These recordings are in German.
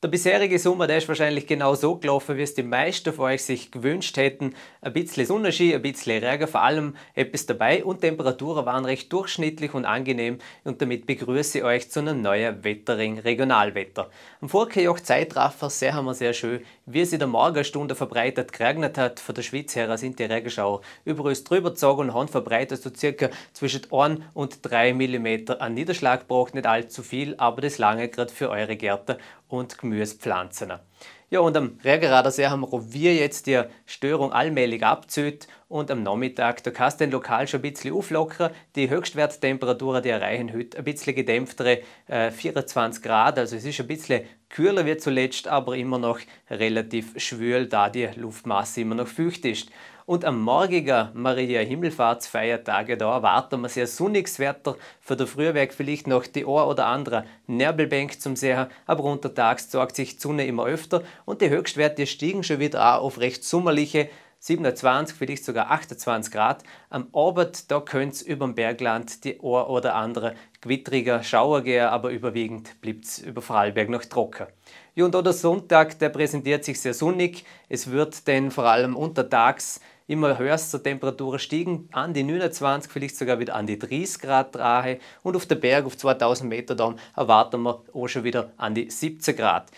Der bisherige Sommer, der ist wahrscheinlich genau so gelaufen, wie es die meisten von euch sich gewünscht hätten. Ein bisschen Sonnenschein, ein bisschen Regen, vor allem etwas dabei und Temperaturen waren recht durchschnittlich und angenehm und damit begrüße ich euch zu einem neuen Wetterring Regionalwetter. Am Vorkejoch Zeitraffer sehen wir sehr schön, wie sie der Morgenstunde verbreitet geregnet hat. Von der Schweiz her sind die Regenschauer über uns drüber gezogen und haben verbreitet so circa zwischen 1 und 3 mm an Niederschlag braucht nicht allzu viel, aber das lange gerade für eure Gärten und Gemüse. Gemüsepflanzen. Ja, und am Rärgerader See haben wir jetzt die Störung allmählich abzüht und am Nachmittag, da kannst du den Lokal schon ein bisschen auflockern. Die Höchstwerttemperaturen, die erreichen heute ein bisschen gedämpftere äh, 24 Grad, also es ist ein bisschen kühler wie zuletzt, aber immer noch relativ schwül, da die Luftmasse immer noch feucht ist. Und am morgigen Maria Himmelfahrtsfeiertage, da erwarten wir sehr sonniges Wetter. Für der Frühwerk vielleicht noch die ein oder andere Nerbelbank zum Sehen, aber untertags zeigt sich die Sonne immer öfter und die Höchstwerte stiegen schon wieder auch auf recht sommerliche 27, vielleicht sogar 28 Grad. Am Abend, da könnte es über dem Bergland die ein oder andere gewittriger Schauer gehen, aber überwiegend bleibt es über Vorarlberg noch trocken. Ja, und auch der Sonntag, der präsentiert sich sehr sonnig. Es wird denn vor allem untertags immer höher zur Temperatur stiegen, an die 29, vielleicht sogar wieder an die 30 Grad Rahe und auf der Berg auf 2000 Meter Dom erwarten wir auch schon wieder an die 17 Grad.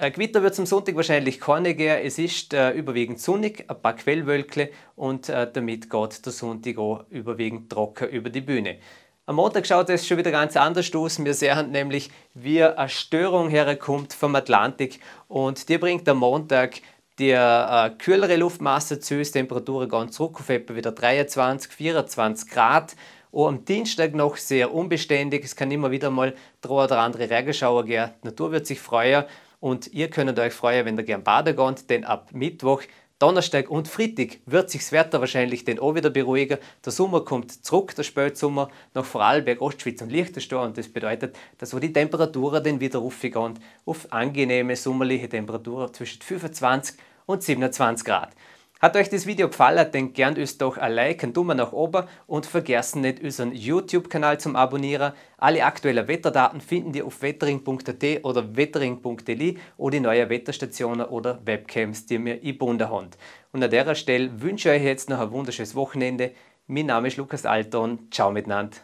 Äh, Gewitter wird es am Sonntag wahrscheinlich keine geben. Es ist äh, überwiegend sonnig, ein paar Quellwölkle und äh, damit geht der Sonntag auch überwiegend trocken über die Bühne. Am Montag schaut es schon wieder ganz anders aus. Wir sehen nämlich, wie eine Störung herkommt vom Atlantik und die bringt am Montag die äh, kühlere Luftmasse zu, die Temperatur ganz zurück auf etwa wieder 23, 24 Grad. Auch am Dienstag noch sehr unbeständig. Es kann immer wieder mal drei oder andere Regenschauer gehen. Die Natur wird sich freuen. Und ihr könnt euch freuen, wenn ihr gern baden geht, denn ab Mittwoch, Donnerstag und Freitag wird sich das Wetter wahrscheinlich dann auch wieder beruhigen. Der Sommer kommt zurück, der Spätsommer, nach Vorarlberg, Ostschwitz und Liechtenstein. Und das bedeutet, dass wir die Temperaturen dann wieder raufgehen auf angenehme sommerliche Temperaturen zwischen 25 und 27 Grad. Hat euch das Video gefallen, dann gern uns doch ein Like, einen Daumen nach oben und vergessen nicht unseren YouTube-Kanal zum Abonnieren. Alle aktuellen Wetterdaten finden ihr auf wettering.at oder wettering.li oder die neuen Wetterstationen oder Webcams, die wir eingebunden haben. Und an dieser Stelle wünsche ich euch jetzt noch ein wunderschönes Wochenende. Mein Name ist Lukas Alton. Ciao miteinander.